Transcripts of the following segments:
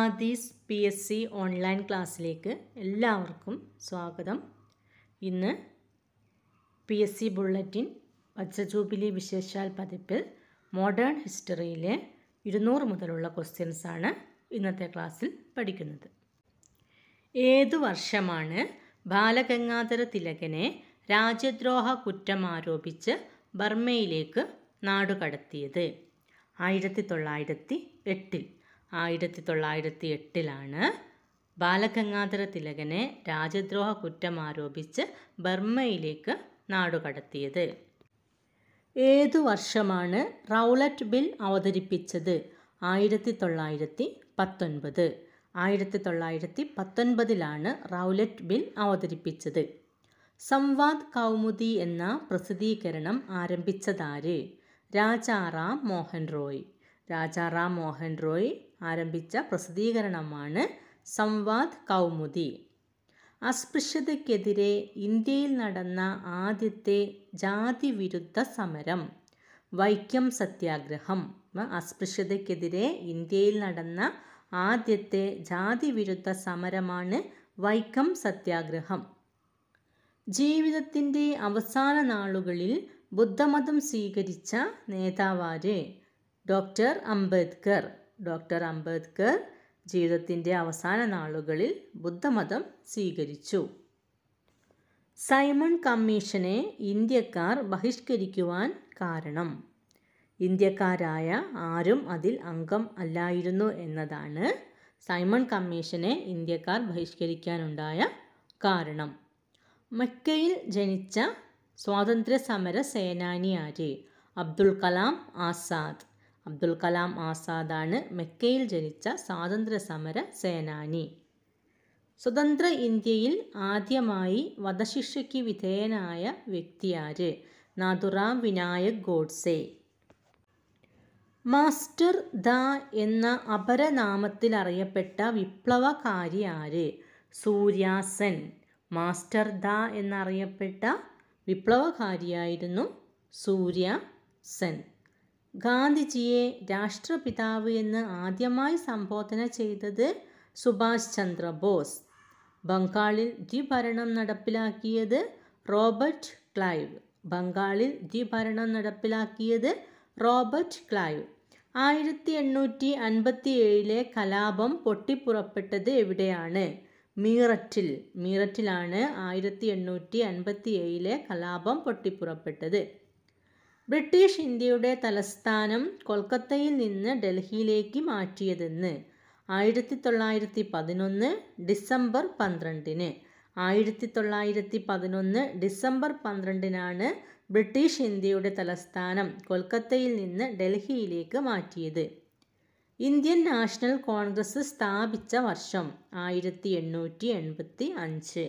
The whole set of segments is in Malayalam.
Aadhi's P S C online ക്ലാസ്സിലേക്ക് എല്ലാവർക്കും സ്വാഗതം ഇന്ന് പി എസ് സി ബുള്ളറ്റിൻ പച്ചജൂബിലി വിശേഷാൽ പതിപ്പിൽ മോഡേൺ ഹിസ്റ്ററിയിലെ ഇരുന്നൂറ് മുതലുള്ള ക്വസ്റ്റ്യൻസാണ് ഇന്നത്തെ ക്ലാസ്സിൽ പഠിക്കുന്നത് ഏതു വർഷമാണ് ബാലഗംഗാധര തിലകനെ രാജ്യദ്രോഹ കുറ്റം ആരോപിച്ച് ബർമയിലേക്ക് നാടുകടത്തിയത് ആയിരത്തി തൊള്ളായിരത്തി എട്ടിൽ ആയിരത്തി തൊള്ളായിരത്തി എട്ടിലാണ് ബാലഗംഗാധര തിലകനെ രാജ്യദ്രോഹ കുറ്റം ആരോപിച്ച് ബർമ്മയിലേക്ക് നാടുകടത്തിയത് ഏതു വർഷമാണ് റൗലറ്റ് ബിൽ അവതരിപ്പിച്ചത് ആയിരത്തി തൊള്ളായിരത്തി പത്തൊൻപത് ആയിരത്തി തൊള്ളായിരത്തി പത്തൊൻപതിലാണ് റൗലറ്റ് ബിൽ അവതരിപ്പിച്ചത് സംവാദ് കൗമുദി എന്ന പ്രസിദ്ധീകരണം ആരംഭിച്ചതാര് രാജാറാം മോഹൻ റോയ് രാജാറാം മോഹൻ റോയ് ആരംഭിച്ച പ്രസിദ്ധീകരണമാണ് സംവാദ് കൗമുദി അസ്പൃശ്യതയ്ക്കെതിരെ ഇന്ത്യയിൽ നടന്ന ആദ്യത്തെ ജാതിവിരുദ്ധ സമരം വൈക്കം സത്യാഗ്രഹം അസ്പൃശ്യതയ്ക്കെതിരെ ഇന്ത്യയിൽ നടന്ന ആദ്യത്തെ ജാതിവിരുദ്ധ സമരമാണ് വൈക്കം സത്യാഗ്രഹം ജീവിതത്തിൻ്റെ അവസാന നാളുകളിൽ ബുദ്ധമതം സ്വീകരിച്ച നേതാവാര് ഡോക്ടർ അംബേദ്കർ ഡോക്ടർ അംബേദ്കർ ജീവിതത്തിൻ്റെ അവസാന നാളുകളിൽ ബുദ്ധമതം സ്വീകരിച്ചു സൈമൺ കമ്മീഷനെ ഇന്ത്യക്കാർ ബഹിഷ്കരിക്കുവാൻ കാരണം ഇന്ത്യക്കാരായ ആരും അതിൽ അംഗം അല്ലായിരുന്നു എന്നതാണ് സൈമൺ കമ്മീഷനെ ഇന്ത്യക്കാർ ബഹിഷ്കരിക്കാനുണ്ടായ കാരണം മക്കയിൽ ജനിച്ച സ്വാതന്ത്ര്യ സമര സേനാനിയാരെ അബ്ദുൽ കലാം ആസാദ് അബ്ദുൽ കലാം ആസാദാണ് മെക്കയിൽ ജനിച്ച സ്വാതന്ത്ര്യ സമര സേനാനി സ്വതന്ത്ര ഇന്ത്യയിൽ ആദ്യമായി വധശിക്ഷയ്ക്ക് വിധേയനായ വ്യക്തിയാര് നാഥുറാം വിനായക് ഗോഡ്സെ മാസ്റ്റർ ദ എന്ന അപരനാമത്തിൽ അറിയപ്പെട്ട വിപ്ലവകാരി ആര് സൂര്യാസൻ മാസ്റ്റർ ദ എന്നറിയപ്പെട്ട വിപ്ലവകാരിയായിരുന്നു സൂര്യ സെൻ ഗാന്ധിജിയെ രാഷ്ട്രപിതാവ് എന്ന് ആദ്യമായി സംബോധന ചെയ്തത് സുഭാഷ് ചന്ദ്രബോസ് ബംഗാളിൽ ദ്വിഭരണം നടപ്പിലാക്കിയത് റോബർട്ട് ക്ലൈവ് ബംഗാളിൽ ദ്വിഭരണം നടപ്പിലാക്കിയത് റോബർട്ട് ക്ലൈവ് ആയിരത്തി എണ്ണൂറ്റി അൻപത്തി ഏഴിലെ കലാപം പൊട്ടിപ്പുറപ്പെട്ടത് എവിടെയാണ് മീററ്റിൽ മീററ്റിലാണ് ആയിരത്തി എണ്ണൂറ്റി അൻപത്തി ഏഴിലെ കലാപം പൊട്ടിപ്പുറപ്പെട്ടത് ബ്രിട്ടീഷ് ഇന്ത്യയുടെ തലസ്ഥാനം കൊൽക്കത്തയിൽ നിന്ന് ഡൽഹിയിലേക്ക് മാറ്റിയതെന്ന് ആയിരത്തി തൊള്ളായിരത്തി പതിനൊന്ന് ഡിസംബർ പന്ത്രണ്ടിന് ആയിരത്തി തൊള്ളായിരത്തി പതിനൊന്ന് ഡിസംബർ പന്ത്രണ്ടിനാണ് ബ്രിട്ടീഷ് ഇന്ത്യയുടെ തലസ്ഥാനം കൊൽക്കത്തയിൽ നിന്ന് ഡൽഹിയിലേക്ക് മാറ്റിയത് ഇന്ത്യൻ നാഷണൽ കോൺഗ്രസ് സ്ഥാപിച്ച വർഷം ആയിരത്തി എണ്ണൂറ്റി എൺപത്തി അഞ്ച്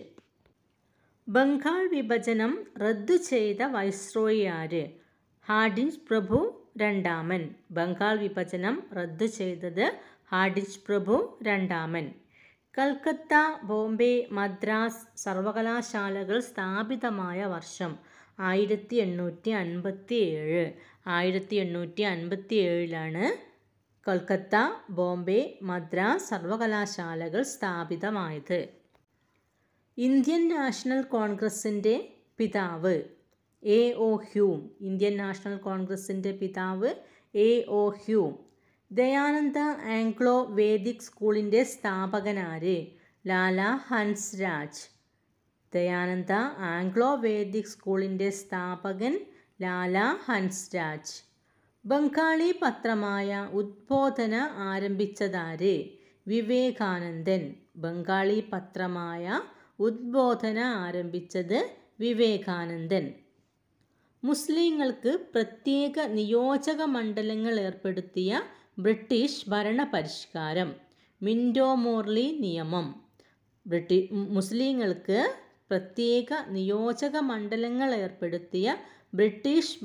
ബംഗാൾ വിഭജനം റദ്ദു ചെയ്ത വൈസ്രോയി ആര് ഹാഡിൻസ് പ്രഭു രണ്ടാമൻ ബംഗാൾ വിഭജനം റദ്ദു ചെയ്തത് ഹാഡിൻസ് പ്രഭു രണ്ടാമൻ കൽക്കത്ത ബോംബെ മദ്രാസ് സർവകലാശാലകൾ സ്ഥാപിതമായ വർഷം ആയിരത്തി എണ്ണൂറ്റി അൻപത്തി ഏഴ് ആയിരത്തി എണ്ണൂറ്റി അൻപത്തി ഏഴിലാണ് കൊൽക്കത്ത ബോംബെ മദ്രാസ് സർവകലാശാലകൾ സ്ഥാപിതമായത് ഇന്ത്യൻ നാഷണൽ കോൺഗ്രസിൻ്റെ പിതാവ് A O Hume Indian National കോൺഗ്രസിൻ്റെ പിതാവ് A O Hume Dayananda Anglo Vedic സ്കൂളിൻ്റെ സ്ഥാപകനാര് ലാല ഹൻസ്രാജ് ദയാനന്ദ ആംഗ്ലോ വേദിക് സ്കൂളിൻ്റെ സ്ഥാപകൻ ലാല ഹൻസ്രാജ് ബംഗാളി പത്രമായ ഉദ്ബോധന ആരംഭിച്ചതാര് വിവേകാനന്ദൻ ബംഗാളി പത്രമായ ഉദ്ബോധന ആരംഭിച്ചത് വിവേകാനന്ദൻ മുസ്ലിങ്ങൾക്ക് പ്രത്യേക നിയോജക മണ്ഡലങ്ങൾ ഏർപ്പെടുത്തിയ ബ്രിട്ടീഷ് പരിഷ്കാരം മിൻഡോ മോർലി നിയമം ബ്രിട്ടീ മുസ്ലിങ്ങൾക്ക് പ്രത്യേക നിയോജക മണ്ഡലങ്ങൾ ഏർപ്പെടുത്തിയ ബ്രിട്ടീഷ്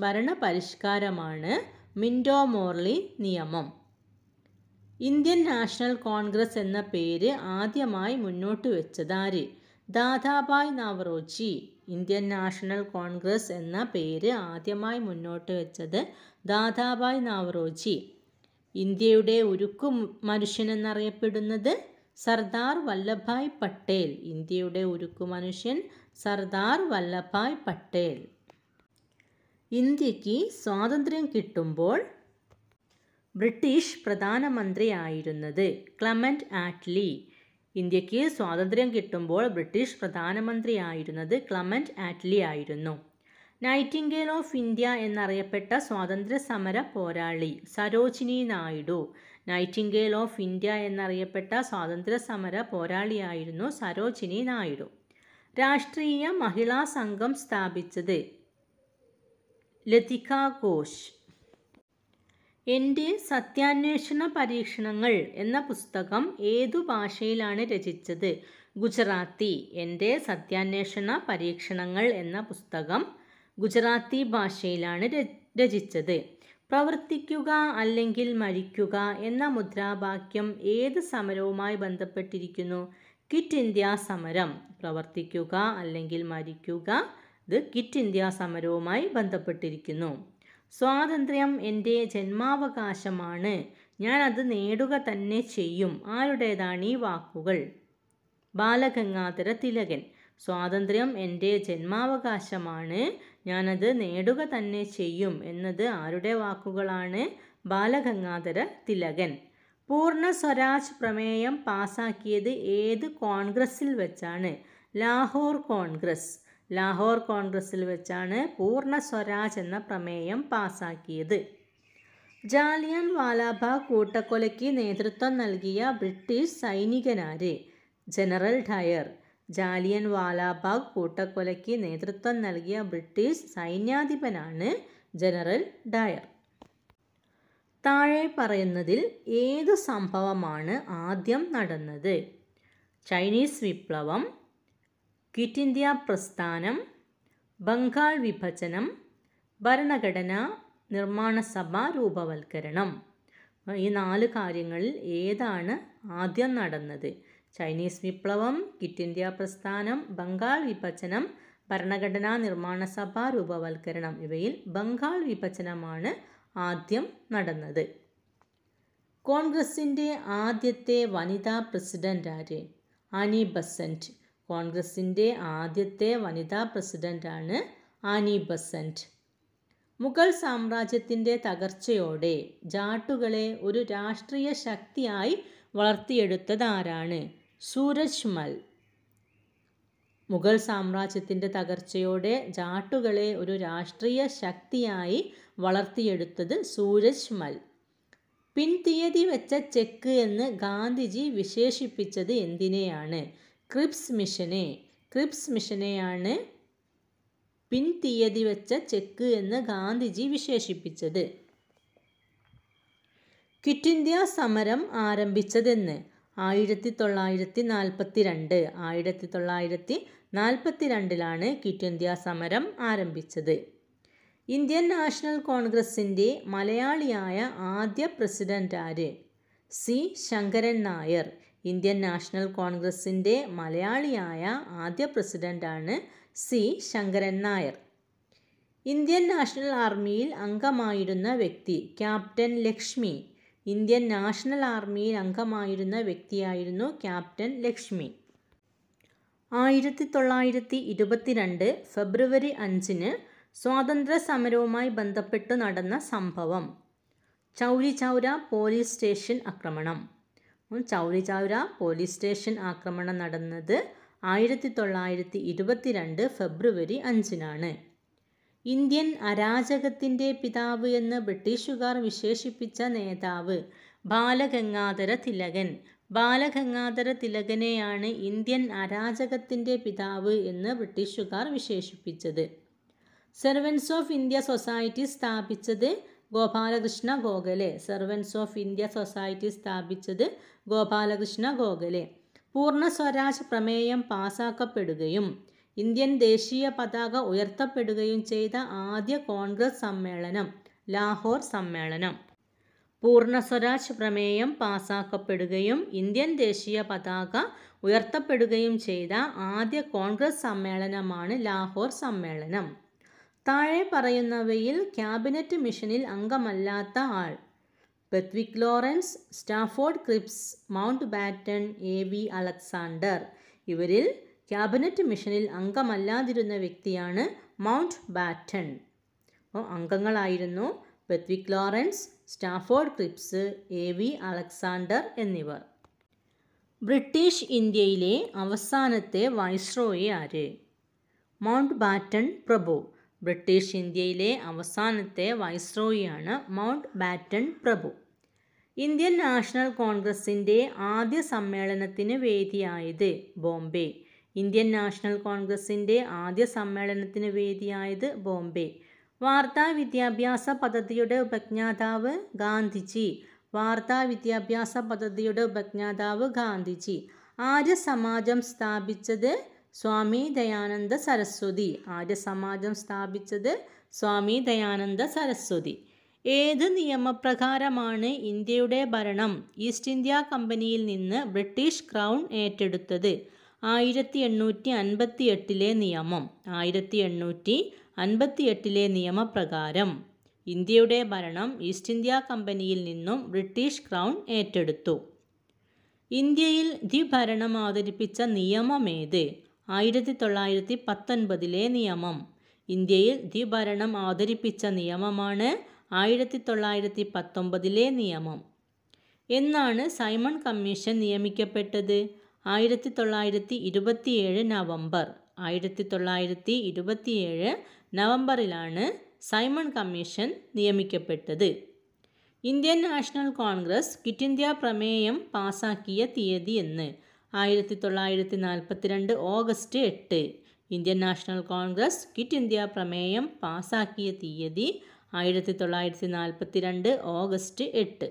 പരിഷ്കാരമാണ് മിൻഡോ മോർലി നിയമം ഇന്ത്യൻ നാഷണൽ കോൺഗ്രസ് എന്ന പേര് ആദ്യമായി മുന്നോട്ട് വെച്ചതാര് Dadabhai Naoroji Indian National Congress എന്ന പേര് ആദ്യമായി മുന്നോട്ട് വെച്ചത് ദാദാബായ് നവറോജി ഇന്ത്യയുടെ ഉരുക്കു മനുഷ്യനെന്നറിയപ്പെടുന്നത് സർദാർ വല്ലഭായ് പട്ടേൽ ഇന്ത്യയുടെ ഉരുക്കു മനുഷ്യൻ സർദാർ വല്ലഭായ് പട്ടേൽ ഇന്ത്യക്ക് സ്വാതന്ത്ര്യം കിട്ടുമ്പോൾ ബ്രിട്ടീഷ് പ്രധാനമന്ത്രിയായിരുന്നത് ക്ലമൻറ്റ് ആറ്റ്ലി ഇന്ത്യക്ക് സ്വാതന്ത്ര്യം കിട്ടുമ്പോൾ ബ്രിട്ടീഷ് പ്രധാനമന്ത്രിയായിരുന്നത് ക്ലമൻറ്റ് ആറ്റ്ലി ആയിരുന്നു നൈറ്റിംഗേൽ ഓഫ് ഇന്ത്യ എന്നറിയപ്പെട്ട സ്വാതന്ത്ര്യ സമര പോരാളി Sarojini Naidu nightingale of India എന്നറിയപ്പെട്ട സ്വാതന്ത്ര്യ സമര പോരാളിയായിരുന്നു സരോജിനി നായിഡു രാഷ്ട്രീയ മഹിളാ സംഘം സ്ഥാപിച്ചത് ലതിക ഘോഷ് എൻ്റെ സത്യാന്വേഷണ പരീക്ഷണങ്ങൾ എന്ന പുസ്തകം ഏതു ഭാഷയിലാണ് രചിച്ചത് ഗുജറാത്തി എൻ്റെ സത്യാന്വേഷണ പരീക്ഷണങ്ങൾ എന്ന പുസ്തകം ഗുജറാത്തി ഭാഷയിലാണ് രചിച്ചത് പ്രവർത്തിക്കുക അല്ലെങ്കിൽ മരിക്കുക എന്ന മുദ്രാവാക്യം ഏത് സമരവുമായി ബന്ധപ്പെട്ടിരിക്കുന്നു കിറ്റ് ഇന്ത്യ സമരം പ്രവർത്തിക്കുക അല്ലെങ്കിൽ മരിക്കുക ഇത് കിറ്റ് ഇന്ത്യ സമരവുമായി ബന്ധപ്പെട്ടിരിക്കുന്നു സ്വാതന്ത്ര്യം എൻ്റെ ജന്മാവകാശമാണ് അത് നേടുക തന്നെ ചെയ്യും ആരുടേതാണ് ഈ വാക്കുകൾ ബാലഗംഗാധര തിലകൻ സ്വാതന്ത്ര്യം എൻ്റെ ജന്മാവകാശമാണ് ഞാനത് നേടുക തന്നെ ചെയ്യും എന്നത് ആരുടെ വാക്കുകളാണ് ബാലഗംഗാധര തിലകൻ പൂർണ്ണ സ്വരാജ് പ്രമേയം പാസാക്കിയത് ഏത് കോൺഗ്രസ്സിൽ വെച്ചാണ് ലാഹോർ കോൺഗ്രസ് ലാഹോർ കോൺഗ്രസിൽ വെച്ചാണ് പൂർണ്ണ സ്വരാജ് എന്ന പ്രമേയം പാസാക്കിയത് ജാലിയൻ വാലാബാഗ് കൂട്ടക്കൊലയ്ക്ക് നേതൃത്വം നൽകിയ ബ്രിട്ടീഷ് സൈനികനാര് ജനറൽ ഡയർ ജാലിയൻ വാലാബാഗ് കൂട്ടക്കൊലയ്ക്ക് നേതൃത്വം നൽകിയ ബ്രിട്ടീഷ് സൈന്യാധിപനാണ് ജനറൽ ഡയർ താഴെ പറയുന്നതിൽ ഏത് സംഭവമാണ് ആദ്യം നടന്നത് ചൈനീസ് വിപ്ലവം ക്വിറ്റ് ഇന്ത്യ പ്രസ്ഥാനം ബംഗാൾ വിഭജനം ഭരണഘടന നിർമ്മാണ സഭ രൂപവൽക്കരണം ഈ നാല് കാര്യങ്ങളിൽ ഏതാണ് ആദ്യം നടന്നത് ചൈനീസ് വിപ്ലവം ക്വിറ്റ് ഇന്ത്യ പ്രസ്ഥാനം ബംഗാൾ വിഭജനം ഭരണഘടനാ നിർമ്മാണ സഭ രൂപവൽക്കരണം ഇവയിൽ ബംഗാൾ വിഭജനമാണ് ആദ്യം നടന്നത് കോൺഗ്രസിൻ്റെ ആദ്യത്തെ വനിതാ പ്രസിഡന്റ് ആര് അനി ബസൻറ്റ് കോൺഗ്രസിൻ്റെ ആദ്യത്തെ വനിതാ പ്രസിഡൻ്റാണ് ആനി ബസന്റ് മുഗൾ സാമ്രാജ്യത്തിൻ്റെ തകർച്ചയോടെ ജാട്ടുകളെ ഒരു രാഷ്ട്രീയ ശക്തിയായി വളർത്തിയെടുത്തതാരാണ് മൽ മുഗൾ സാമ്രാജ്യത്തിൻ്റെ തകർച്ചയോടെ ജാട്ടുകളെ ഒരു രാഷ്ട്രീയ ശക്തിയായി വളർത്തിയെടുത്തത് മൽ പിൻതീയതി വെച്ച ചെക്ക് എന്ന് ഗാന്ധിജി വിശേഷിപ്പിച്ചത് എന്തിനെയാണ് ക്രിപ്സ് മിഷനെ ക്രിപ്സ് മിഷനെയാണ് പിൻതീയതി വെച്ച ചെക്ക് എന്ന് ഗാന്ധിജി വിശേഷിപ്പിച്ചത് ക്വിറ്റ് ഇന്ത്യ സമരം ആരംഭിച്ചതെന്ന് ആയിരത്തി തൊള്ളായിരത്തി നാൽപ്പത്തി രണ്ട് ആയിരത്തി തൊള്ളായിരത്തി നാൽപ്പത്തി രണ്ടിലാണ് ക്വിറ്റ് ഇന്ത്യ സമരം ആരംഭിച്ചത് ഇന്ത്യൻ നാഷണൽ കോൺഗ്രസിൻ്റെ മലയാളിയായ ആദ്യ പ്രസിഡൻ്റ് ആര് C Sankaran Nair Indian National കോൺഗ്രസിൻ്റെ മലയാളിയായ ആദ്യ പ്രസിഡൻ്റാണ് C Sankaran Nair Indian National ആർമിയിൽ അംഗമായിരുന്ന വ്യക്തി ക്യാപ്റ്റൻ ലക്ഷ്മി ഇന്ത്യൻ നാഷണൽ ആർമിയിൽ അംഗമായിരുന്ന വ്യക്തിയായിരുന്നു ക്യാപ്റ്റൻ ലക്ഷ്മി ആയിരത്തി തൊള്ളായിരത്തി ഇരുപത്തിരണ്ട് ഫെബ്രുവരി അഞ്ചിന് സ്വാതന്ത്ര്യ സമരവുമായി ബന്ധപ്പെട്ട് നടന്ന സംഭവം ചൗരി ചൗര പോലീസ് സ്റ്റേഷൻ ആക്രമണം ചൗരി ചൗര പോലീസ് സ്റ്റേഷൻ ആക്രമണം നടന്നത് ആയിരത്തി തൊള്ളായിരത്തി ഇരുപത്തിരണ്ട് ഫെബ്രുവരി അഞ്ചിനാണ് ഇന്ത്യൻ അരാജകത്തിൻ്റെ പിതാവ് എന്ന് ബ്രിട്ടീഷുകാർ വിശേഷിപ്പിച്ച നേതാവ് ബാലഗംഗാധര തിലകൻ ബാലഗംഗാധര തിലകനെയാണ് ഇന്ത്യൻ അരാജകത്തിൻ്റെ പിതാവ് എന്ന് ബ്രിട്ടീഷുകാർ വിശേഷിപ്പിച്ചത് സെർവൻസ് ഓഫ് ഇന്ത്യ സൊസൈറ്റി സ്ഥാപിച്ചത് Gopalakrishna Gokhale servants of India society സ്ഥാപിച്ചത് ഗോപാലകൃഷ്ണ ഗോഖലെ പൂർണ്ണ സ്വരാജ് പ്രമേയം പാസാക്കപ്പെടുകയും ഇന്ത്യൻ ദേശീയ പതാക ഉയർത്തപ്പെടുകയും ചെയ്ത ആദ്യ കോൺഗ്രസ് സമ്മേളനം ലാഹോർ സമ്മേളനം പൂർണ്ണ സ്വരാജ് പ്രമേയം പാസാക്കപ്പെടുകയും ഇന്ത്യൻ ദേശീയ പതാക ഉയർത്തപ്പെടുകയും ചെയ്ത ആദ്യ കോൺഗ്രസ് സമ്മേളനമാണ് ലാഹോർ സമ്മേളനം താഴെ പറയുന്നവയിൽ ക്യാബിനറ്റ് മിഷനിൽ അംഗമല്ലാത്ത ആൾ Pethick Lawrence Stafford Cripps Mountbatten A V Alexander ഇവരിൽ ക്യാബിനറ്റ് മിഷനിൽ അംഗമല്ലാതിരുന്ന വ്യക്തിയാണ് മൗണ്ട് ബാറ്റൺ അപ്പോൾ അംഗങ്ങളായിരുന്നു Pethick Lawrence Stafford Cripps A V Alexander എന്നിവർ ബ്രിട്ടീഷ് ഇന്ത്യയിലെ അവസാനത്തെ വൈസ്രോയി ആര് മൗണ്ട് ബാറ്റൺ പ്രഭു ബ്രിട്ടീഷ് ഇന്ത്യയിലെ അവസാനത്തെ വൈസ്രോയിയാണ് മൗണ്ട് ബാറ്റൺ പ്രഭു ഇന്ത്യൻ നാഷണൽ കോൺഗ്രസിൻ്റെ ആദ്യ സമ്മേളനത്തിന് വേദിയായത് ബോംബെ ഇന്ത്യൻ നാഷണൽ കോൺഗ്രസിൻ്റെ ആദ്യ സമ്മേളനത്തിന് വേദിയായത് ബോംബെ വാർത്താ വിദ്യാഭ്യാസ പദ്ധതിയുടെ ഉപജ്ഞാതാവ് ഗാന്ധിജി വാർത്താ വിദ്യാഭ്യാസ പദ്ധതിയുടെ ഉപജ്ഞാതാവ് ഗാന്ധിജി ആര്യ സമാജം സ്ഥാപിച്ചത് സ്വാമി ദയാനന്ദ സരസ്വതി സമാജം സ്ഥാപിച്ചത് സ്വാമി ദയാനന്ദ സരസ്വതി ഏത് നിയമപ്രകാരമാണ് ഇന്ത്യയുടെ ഭരണം ഈസ്റ്റ് ഇന്ത്യ കമ്പനിയിൽ നിന്ന് ബ്രിട്ടീഷ് ക്രൗൺ ഏറ്റെടുത്തത് ആയിരത്തി എണ്ണൂറ്റി അൻപത്തി എട്ടിലെ നിയമം ആയിരത്തി എണ്ണൂറ്റി അൻപത്തി എട്ടിലെ നിയമപ്രകാരം ഇന്ത്യയുടെ ഭരണം ഈസ്റ്റ് ഇന്ത്യ കമ്പനിയിൽ നിന്നും ബ്രിട്ടീഷ് ക്രൗൺ ഏറ്റെടുത്തു ഇന്ത്യയിൽ ദ്വിഭരണം അവതരിപ്പിച്ച നിയമമേത് ആയിരത്തി തൊള്ളായിരത്തി പത്തൊൻപതിലെ നിയമം ഇന്ത്യയിൽ ദ്വിഭരണം അവതരിപ്പിച്ച നിയമമാണ് ആയിരത്തി തൊള്ളായിരത്തി പത്തൊമ്പതിലെ നിയമം എന്നാണ് സൈമൺ കമ്മീഷൻ നിയമിക്കപ്പെട്ടത് ആയിരത്തി തൊള്ളായിരത്തി ഇരുപത്തിയേഴ് നവംബർ ആയിരത്തി തൊള്ളായിരത്തി ഇരുപത്തിയേഴ് നവംബറിലാണ് സൈമൺ കമ്മീഷൻ നിയമിക്കപ്പെട്ടത് Indian National Congress quit India പ്രമേയം പാസാക്കിയ തീയതി എന്ന് ആയിരത്തി തൊള്ളായിരത്തി നാൽപ്പത്തിരണ്ട് ഓഗസ്റ്റ് എട്ട് Indian National Congress quit India പ്രമേയം പാസാക്കിയ തീയതി ആയിരത്തി തൊള്ളായിരത്തി നാൽപ്പത്തിരണ്ട് ഓഗസ്റ്റ് എട്ട്